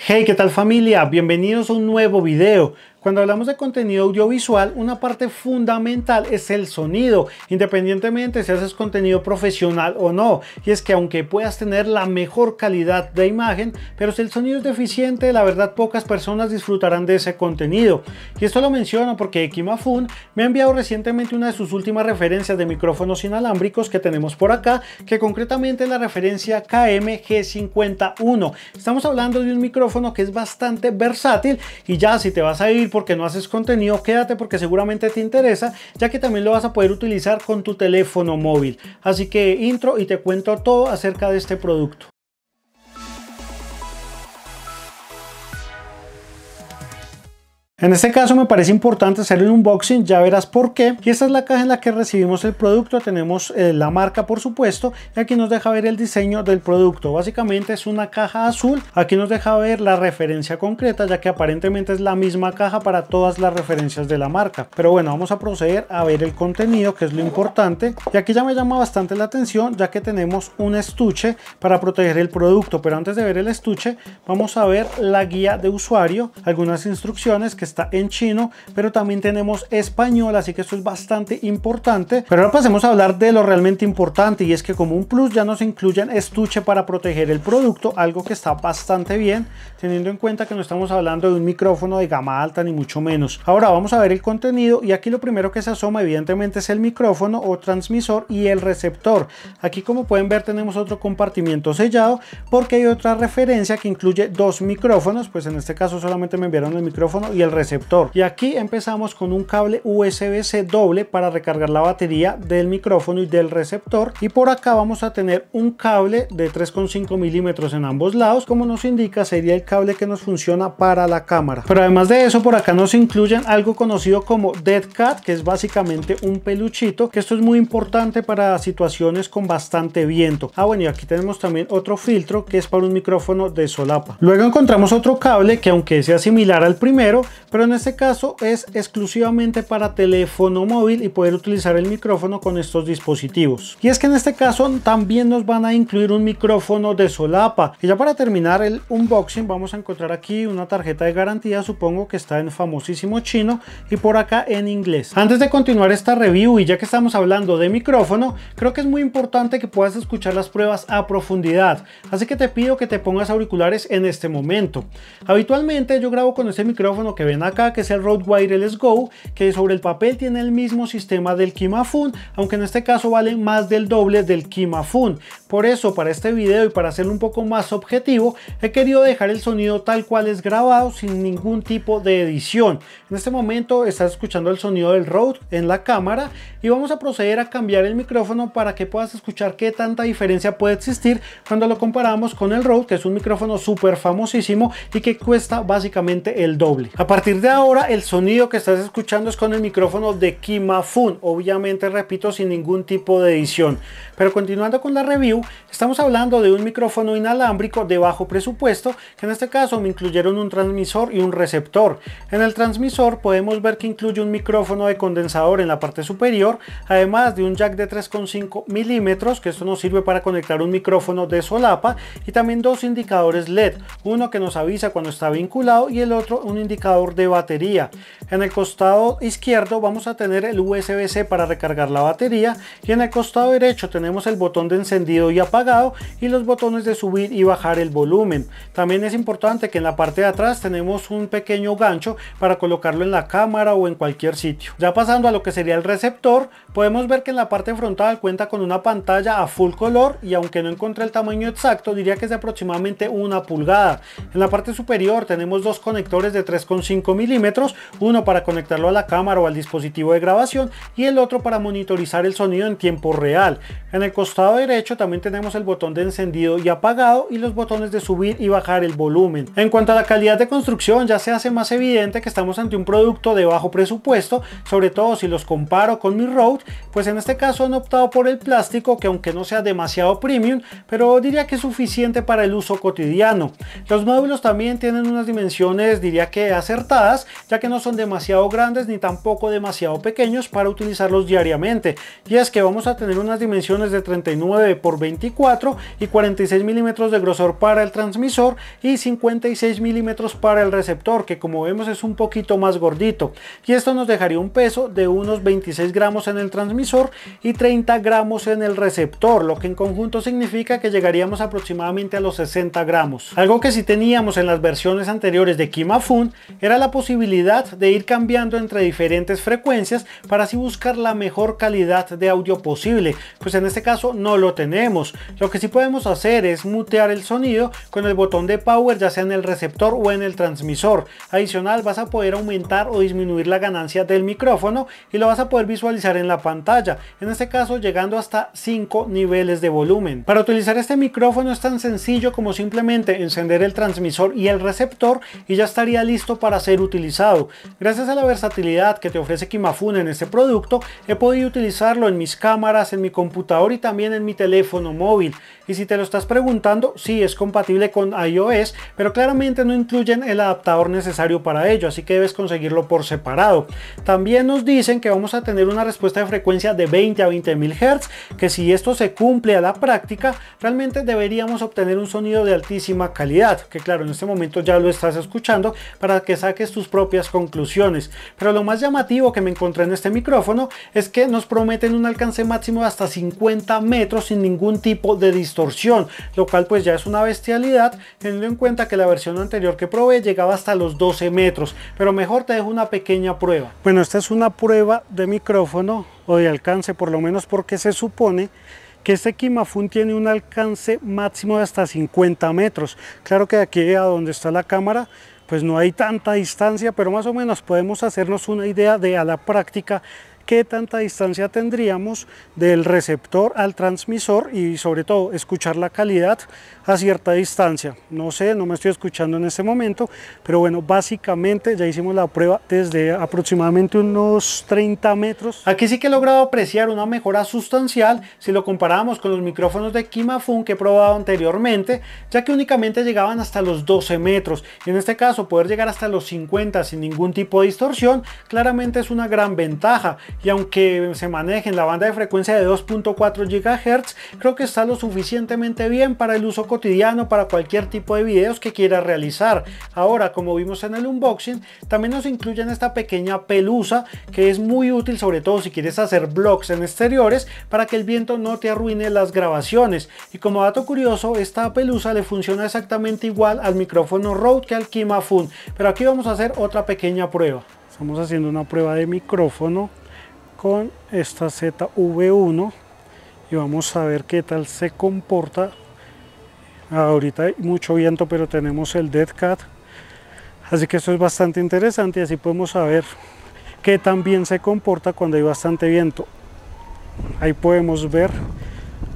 Hey, ¿qué tal familia? Bienvenidos a un nuevo video. Cuando hablamos de contenido audiovisual, una parte fundamental es el sonido, independientemente si haces contenido profesional o no. Y es que aunque puedas tener la mejor calidad de imagen, pero si el sonido es deficiente, la verdad pocas personas disfrutarán de ese contenido. Y esto lo menciono porque Kimafun me ha enviado recientemente una de sus últimas referencias de micrófonos inalámbricos que tenemos por acá, que concretamente es la referencia KMG51. Estamos hablando de un micrófono que es bastante versátil y ya si te vas a ir porque no haces contenido, quédate porque seguramente te interesa, ya que también lo vas a poder utilizar con tu teléfono móvil. Así que intro y te cuento todo acerca de este producto. En este caso me parece importante hacer el unboxing, ya verás por qué. Y esta es la caja en la que recibimos el producto, tenemos eh, la marca por supuesto, y aquí nos deja ver el diseño del producto. Básicamente es una caja azul, aquí nos deja ver la referencia concreta, ya que aparentemente es la misma caja para todas las referencias de la marca. Pero bueno, vamos a proceder a ver el contenido, que es lo importante. Y aquí ya me llama bastante la atención, ya que tenemos un estuche para proteger el producto. Pero antes de ver el estuche, vamos a ver la guía de usuario, algunas instrucciones que está en chino, pero también tenemos español, así que esto es bastante importante. Pero ahora pasemos a hablar de lo realmente importante y es que como un plus ya nos incluyen estuche para proteger el producto, algo que está bastante bien, teniendo en cuenta que no estamos hablando de un micrófono de gama alta ni mucho menos. Ahora vamos a ver el contenido y aquí lo primero que se asoma evidentemente es el micrófono o transmisor y el receptor. Aquí como pueden ver tenemos otro compartimiento sellado porque hay otra referencia que incluye dos micrófonos, pues en este caso solamente me enviaron el micrófono y el receptor. Y aquí empezamos con un cable USB-C doble para recargar la batería del micrófono y del receptor. Y por acá vamos a tener un cable de 3,5 milímetros en ambos lados. Como nos indica, sería el cable que nos funciona para la cámara. Pero además de eso, por acá nos incluyen algo conocido como Dead Cat, que es básicamente un peluchito, que esto es muy importante para situaciones con bastante viento. Ah, bueno, y aquí tenemos también otro filtro que es para un micrófono de solapa. Luego encontramos otro cable que aunque sea similar al primero, pero en este caso es exclusivamente para teléfono móvil y poder utilizar el micrófono con estos dispositivos. Y es que en este caso también nos van a incluir un micrófono de solapa. Y ya para terminar el unboxing vamos a encontrar aquí una tarjeta de garantía, supongo que está en famosísimo chino y por acá en inglés. Antes de continuar esta review y ya que estamos hablando de micrófono, creo que es muy importante que puedas escuchar las pruebas a profundidad. Así que te pido que te pongas auriculares en este momento. Habitualmente yo grabo con este micrófono que ven acá, que es el Rode Wireless Go, que sobre el papel tiene el mismo sistema del Kimafun, aunque en este caso vale más del doble del Kimafun. Por eso, para este video y para hacerlo un poco más objetivo, he querido dejar el sonido tal cual es grabado sin ningún tipo de edición. En este momento estás escuchando el sonido del Rode en la cámara y vamos a proceder a cambiar el micrófono para que puedas escuchar qué tanta diferencia puede existir cuando lo comparamos con el Rode, que es un micrófono súper famosísimo y que cuesta básicamente el doble. aparte de ahora el sonido que estás escuchando es con el micrófono de Kimafun, obviamente repito sin ningún tipo de edición. Pero continuando con la review, estamos hablando de un micrófono inalámbrico de bajo presupuesto, que en este caso me incluyeron un transmisor y un receptor. En el transmisor podemos ver que incluye un micrófono de condensador en la parte superior, además de un jack de 3,5 milímetros, que esto nos sirve para conectar un micrófono de solapa, y también dos indicadores LED, uno que nos avisa cuando está vinculado y el otro un indicador de batería. En el costado izquierdo vamos a tener el USB-C para recargar la batería y en el costado derecho tenemos el botón de encendido y apagado y los botones de subir y bajar el volumen. También es importante que en la parte de atrás tenemos un pequeño gancho para colocarlo en la cámara o en cualquier sitio. Ya pasando a lo que sería el receptor, podemos ver que en la parte frontal cuenta con una pantalla a full color y aunque no encontré el tamaño exacto diría que es de aproximadamente una pulgada. En la parte superior tenemos dos conectores de 3,5 milímetros, uno para conectarlo a la cámara o al dispositivo de grabación y el otro para monitorizar el sonido en tiempo real. En el costado derecho también tenemos el botón de encendido y apagado y los botones de subir y bajar el volumen. En cuanto a la calidad de construcción ya se hace más evidente que estamos ante un producto de bajo presupuesto, sobre todo si los comparo con mi road pues en este caso han optado por el plástico que aunque no sea demasiado premium, pero diría que es suficiente para el uso cotidiano. Los módulos también tienen unas dimensiones diría que acertadas ya que no son demasiado grandes ni tampoco demasiado pequeños para utilizarlos diariamente. Y es que vamos a tener unas dimensiones de 39 por 24 y 46 milímetros de grosor para el transmisor y 56 milímetros para el receptor, que como vemos es un poquito más gordito. Y esto nos dejaría un peso de unos 26 gramos en el transmisor y 30 gramos en el receptor, lo que en conjunto significa que llegaríamos aproximadamente a los 60 gramos. Algo que si teníamos en las versiones anteriores de Kimafun era la posibilidad de ir cambiando entre diferentes frecuencias para así buscar la mejor calidad de audio posible, pues en este caso no lo tenemos. Lo que sí podemos hacer es mutear el sonido con el botón de power ya sea en el receptor o en el transmisor. Adicional vas a poder aumentar o disminuir la ganancia del micrófono y lo vas a poder visualizar en la pantalla, en este caso llegando hasta 5 niveles de volumen. Para utilizar este micrófono es tan sencillo como simplemente encender el transmisor y el receptor y ya estaría listo para hacer utilizado. Gracias a la versatilidad que te ofrece Kimafune en este producto, he podido utilizarlo en mis cámaras, en mi computador y también en mi teléfono móvil. Y si te lo estás preguntando, si es compatible con iOS, pero claramente no incluyen el adaptador necesario para ello, así que debes conseguirlo por separado. También nos dicen que vamos a tener una respuesta de frecuencia de 20 a 20 mil hertz, que si esto se cumple a la práctica, realmente deberíamos obtener un sonido de altísima calidad, que claro, en este momento ya lo estás escuchando, para que saque tus propias conclusiones. Pero lo más llamativo que me encontré en este micrófono es que nos prometen un alcance máximo de hasta 50 metros sin ningún tipo de distorsión, lo cual pues ya es una bestialidad teniendo en cuenta que la versión anterior que probé llegaba hasta los 12 metros, pero mejor te dejo una pequeña prueba. Bueno, esta es una prueba de micrófono o de alcance por lo menos porque se supone que este Kimafun tiene un alcance máximo de hasta 50 metros. Claro que aquí a donde está la cámara pues no hay tanta distancia, pero más o menos podemos hacernos una idea de a la práctica qué tanta distancia tendríamos del receptor al transmisor y sobre todo escuchar la calidad a cierta distancia. No sé, no me estoy escuchando en este momento, pero bueno, básicamente ya hicimos la prueba desde aproximadamente unos 30 metros. Aquí sí que he logrado apreciar una mejora sustancial si lo comparamos con los micrófonos de Kimafun que he probado anteriormente, ya que únicamente llegaban hasta los 12 metros. En este caso, poder llegar hasta los 50 sin ningún tipo de distorsión, claramente es una gran ventaja y aunque se maneje en la banda de frecuencia de 2.4 GHz, creo que está lo suficientemente bien para el uso cotidiano, para cualquier tipo de videos que quiera realizar. Ahora, como vimos en el unboxing, también nos incluyen esta pequeña pelusa que es muy útil sobre todo si quieres hacer vlogs en exteriores para que el viento no te arruine las grabaciones. Y como dato curioso, esta pelusa le funciona exactamente igual al micrófono Rode que al Kimafun pero aquí vamos a hacer otra pequeña prueba. Estamos haciendo una prueba de micrófono con esta ZV1 y vamos a ver qué tal se comporta ahorita hay mucho viento pero tenemos el dead cat así que esto es bastante interesante y así podemos saber qué tan bien se comporta cuando hay bastante viento ahí podemos ver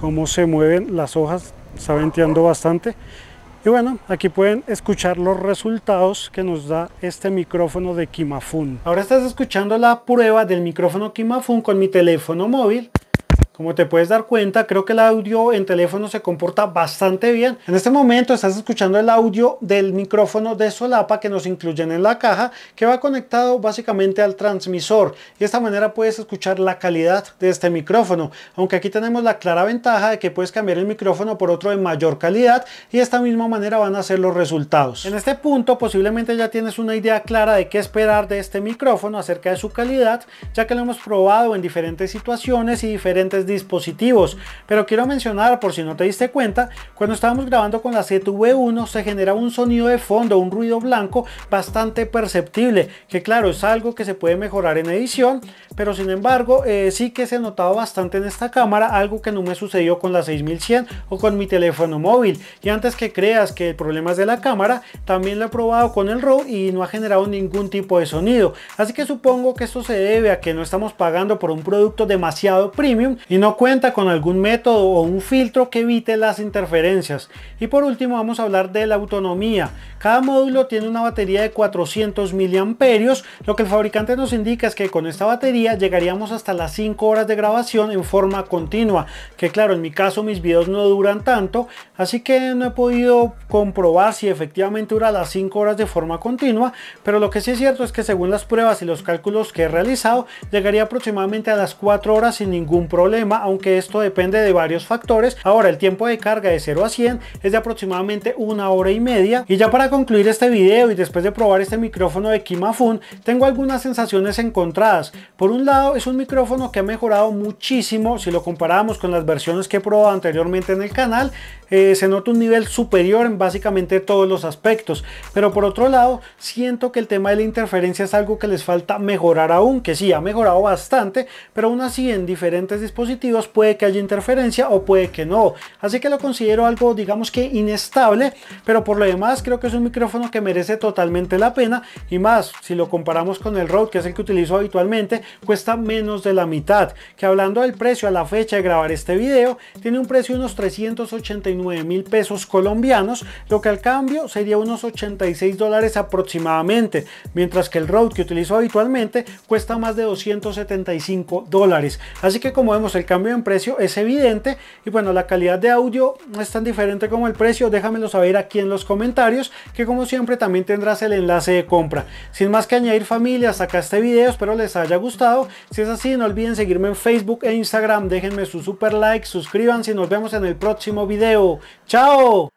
cómo se mueven las hojas está venteando bastante y bueno, aquí pueden escuchar los resultados que nos da este micrófono de Kimafun. Ahora estás escuchando la prueba del micrófono Kimafun con mi teléfono móvil como te puedes dar cuenta, creo que el audio en teléfono se comporta bastante bien. En este momento estás escuchando el audio del micrófono de solapa que nos incluyen en la caja, que va conectado básicamente al transmisor. De esta manera puedes escuchar la calidad de este micrófono, aunque aquí tenemos la clara ventaja de que puedes cambiar el micrófono por otro de mayor calidad y de esta misma manera van a ser los resultados. En este punto posiblemente ya tienes una idea clara de qué esperar de este micrófono acerca de su calidad, ya que lo hemos probado en diferentes situaciones y diferentes dispositivos. Pero quiero mencionar, por si no te diste cuenta, cuando estábamos grabando con la ZV1 se genera un sonido de fondo, un ruido blanco bastante perceptible, que claro, es algo que se puede mejorar en edición, pero sin embargo eh, sí que se ha notado bastante en esta cámara, algo que no me sucedió con la 6100 o con mi teléfono móvil. Y antes que creas que el problema es de la cámara, también lo he probado con el RAW y no ha generado ningún tipo de sonido. Así que supongo que esto se debe a que no estamos pagando por un producto demasiado premium y no cuenta con algún método o un filtro que evite las interferencias. Y por último vamos a hablar de la autonomía. Cada módulo tiene una batería de 400 miliamperios. Lo que el fabricante nos indica es que con esta batería llegaríamos hasta las 5 horas de grabación en forma continua. Que claro, en mi caso mis videos no duran tanto, así que no he podido comprobar si efectivamente dura las 5 horas de forma continua. Pero lo que sí es cierto es que según las pruebas y los cálculos que he realizado, llegaría aproximadamente a las 4 horas sin ningún problema aunque esto depende de varios factores. Ahora, el tiempo de carga de 0 a 100 es de aproximadamente una hora y media. Y ya para concluir este video y después de probar este micrófono de Kimafun, tengo algunas sensaciones encontradas. Por un lado, es un micrófono que ha mejorado muchísimo si lo comparamos con las versiones que he probado anteriormente en el canal. Eh, se nota un nivel superior en básicamente todos los aspectos. Pero por otro lado, siento que el tema de la interferencia es algo que les falta mejorar aún, que sí, ha mejorado bastante, pero aún así en diferentes dispositivos puede que haya interferencia o puede que no. Así que lo considero algo digamos que inestable, pero por lo demás creo que es un micrófono que merece totalmente la pena y más si lo comparamos con el road que es el que utilizo habitualmente, cuesta menos de la mitad, que hablando del precio a la fecha de grabar este vídeo tiene un precio de unos 389 mil pesos colombianos, lo que al cambio sería unos 86 dólares aproximadamente, mientras que el road que utilizo habitualmente cuesta más de 275 dólares. Así que como vemos el cambio en precio es evidente y bueno, la calidad de audio no es tan diferente como el precio, déjamelo saber aquí en los comentarios que como siempre también tendrás el enlace de compra. Sin más que añadir familia, hasta acá este video, espero les haya gustado, si es así no olviden seguirme en Facebook e Instagram, déjenme su super like, suscríbanse y nos vemos en el próximo video. ¡Chao!